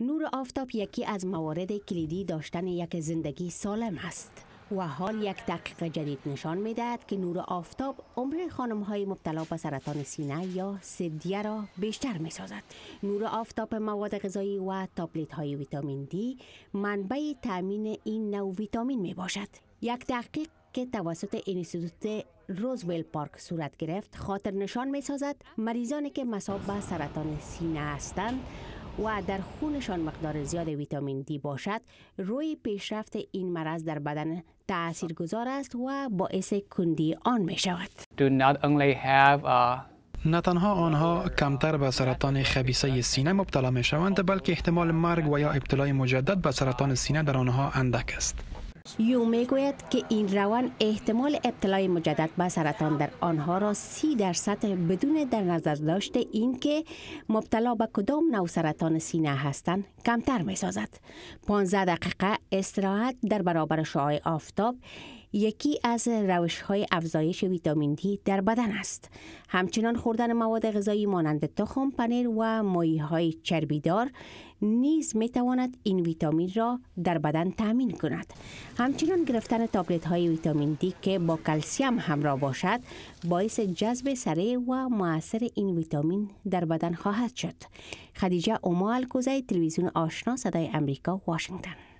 نور آفتاب یکی از موارد کلیدی داشتن یک زندگی سالم است و حال یک تحقیق جدید نشان دهد که نور آفتاب عمر خانم های مبتلا به سرطان سینه یا سدیه را بیشتر می سازد. نور آفتاب مواد غذایی و تابلیت های ویتامین دی منبع تامین این نوع ویتامین می باشد. یک تحقیق که توسط اینستیتوت روزویل پارک صورت گرفت خاطر نشان می سازد مریضانی که مصاب به سرطان سینه هستند و در خونشان مقدار زیاد ویتامین دی باشد روی پیشرفت این مرض در بدن تأثیر گذار است و باعث کندی آن می شود uh, نه تنها آنها کمتر به سرطان خبیسه سینه مبتلا می شوند بلکه احتمال مرگ و یا ابتلای مجدد به سرطان سینه در آنها اندک است یو میگوید که این روان احتمال ابتلای مجدد به سرطان در آنها را سی درصد بدون در نظر داشته اینکه مبتلا به کدام نو سرطان سینه هستند کمتر می سازد. پانزه دقیقه استراحت در برابر شعای آفتاب یکی از روش های افزایش ویتامین دی در بدن است. همچنان خوردن مواد غذایی مانند تخم پنیر و مایی های چربیدار نیز می تواند این ویتامین را در بدن تامین کند. همچنان گرفتن تابلت های ویتامین دی که با کلسیم همراه باشد باعث جذب سریع و موثر این ویتامین در بدن خواهد شد. خدیجه اومال کوزه تلویزیون آشنا صدای امریکا واشنگتن